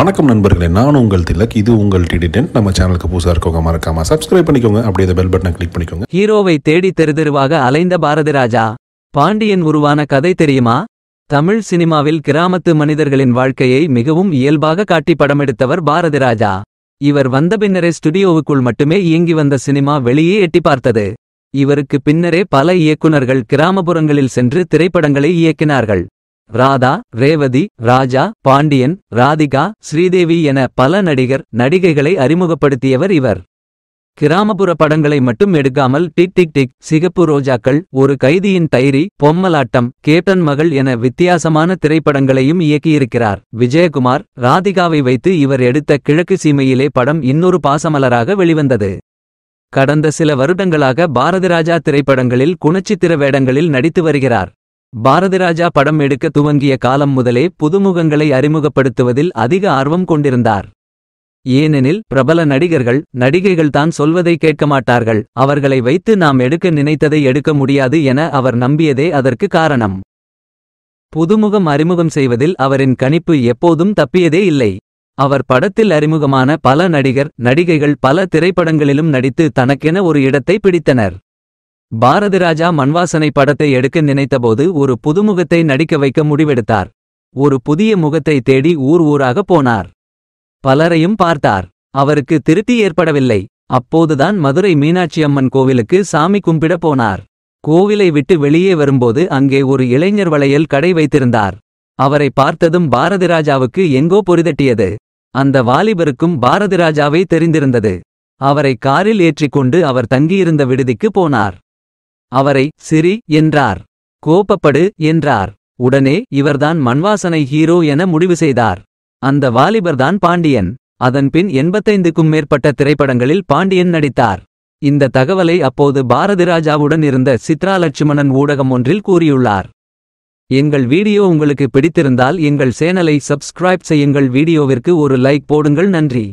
வணக்கம் நண்பர்களே நான் உங்கள் திலக் இது உங்கள் டிடிடென்ட் நம்ம சேனலுக்கு புதுசாக இருக்கவங்க மறக்காம சப்ஸ்கிரைப் பண்ணிக்கோங்க அப்படியே பெல் பட்டனை கிளிக் பண்ணிக்கோங்க ஹீரோவை தேடி தெருதெருவாக அலைந்த பாரதி ராஜா பாண்டியன் உருவான கதை தெரியுமா தமிழ் சினிமாவில் கிராமத்து மனிதர்களின் வாழ்க்கையை மிகவும் இயல்பாக காட்டி எடுத்தவர் பாரதி ராஜா இவர் வந்த பின்னரே ஸ்டுடியோவுக்குள் மட்டுமே இயங்கி வந்த சினிமா வெளியே எட்டி பார்த்தது இவருக்கு பின்னரே பல இயக்குநர்கள் கிராமப்புறங்களில் சென்று திரைப்படங்களை இயக்கினார்கள் ராதா ரேவதி ராஜா பாண்டியன் ராதிகா ஸ்ரீதேவி என பல நடிகர் நடிகைகளை அறிமுகப்படுத்தியவர் இவர் கிராமப்புற படங்களை மட்டும் எடுக்காமல் டிக் டிக் டிக் சிகப்பு ரோஜாக்கள் ஒரு கைதியின் டைரி பொம்மலாட்டம் கேப்டன் மகள் என வித்தியாசமான திரைப்படங்களையும் இயக்கியிருக்கிறார் விஜயகுமார் ராதிகாவை வைத்து இவர் எடுத்த கிழக்கு சீமையிலே படம் இன்னொரு பாசமலராக வெளிவந்தது கடந்த சில வருடங்களாக பாரதிராஜா திரைப்படங்களில் குணச்சித்திர வேடங்களில் நடித்து வருகிறார் பாரதிராஜா படம் எடுக்க துவங்கிய காலம் முதலே புதுமுகங்களை அறிமுகப்படுத்துவதில் அதிக ஆர்வம் கொண்டிருந்தார் ஏனெனில் பிரபல நடிகர்கள் நடிகைகள்தான் சொல்வதை கேட்க மாட்டார்கள் அவர்களை வைத்து நாம் எடுக்க நினைத்ததை எடுக்க முடியாது என அவர் நம்பியதே அதற்கு காரணம் புதுமுகம் அறிமுகம் செய்வதில் அவரின் கணிப்பு எப்போதும் தப்பியதே இல்லை அவர் படத்தில் அறிமுகமான பல நடிகர் நடிகைகள் பல திரைப்படங்களிலும் நடித்து தனக்கென ஒரு இடத்தை பிடித்தனர் பாரதிராஜா மண்வாசனை படத்தை எடுக்க நினைத்தபோது ஒரு புதுமுகத்தை நடிக்க வைக்க முடிவெடுத்தார் ஒரு புதிய முகத்தை தேடி ஊர் ஊராக போனார் பலரையும் பார்த்தார் அவருக்கு திருப்தி ஏற்படவில்லை அப்போதுதான் மதுரை மீனாட்சியம்மன் கோவிலுக்கு சாமி கும்பிட போனார் கோவிலை விட்டு வெளியே வரும்போது அங்கே ஒரு இளைஞர் வளையல் கடை வைத்திருந்தார் அவரை பார்த்ததும் பாரதிராஜாவுக்கு எங்கோ பொறிதட்டியது அந்த வாலிபருக்கும் ராஜாவை தெரிந்திருந்தது அவரை காரில் ஏற்றிக்கொண்டு அவர் தங்கியிருந்த விடுதிக்கு போனார் அவரை சிரி என்றார் கோப்பப்படு என்றார் உடனே இவர்தான் மண்வாசனை ஹீரோ என முடிவு செய்தார் அந்த வாலிபர்தான் பாண்டியன் அதன்பின் எண்பத்தைந்துக்கும் மேற்பட்ட திரைப்படங்களில் பாண்டியன் நடித்தார் இந்த தகவலை அப்போது பாரதிராஜாவுடன் இருந்த சித்ரா லட்சுமணன் ஊடகம் ஒன்றில் கூறியுள்ளார் எங்கள் வீடியோ உங்களுக்கு பிடித்திருந்தால் எங்கள் சேனலை சப்ஸ்கிரைப் செய்யுங்கள் வீடியோவிற்கு ஒரு லைக் போடுங்கள் நன்றி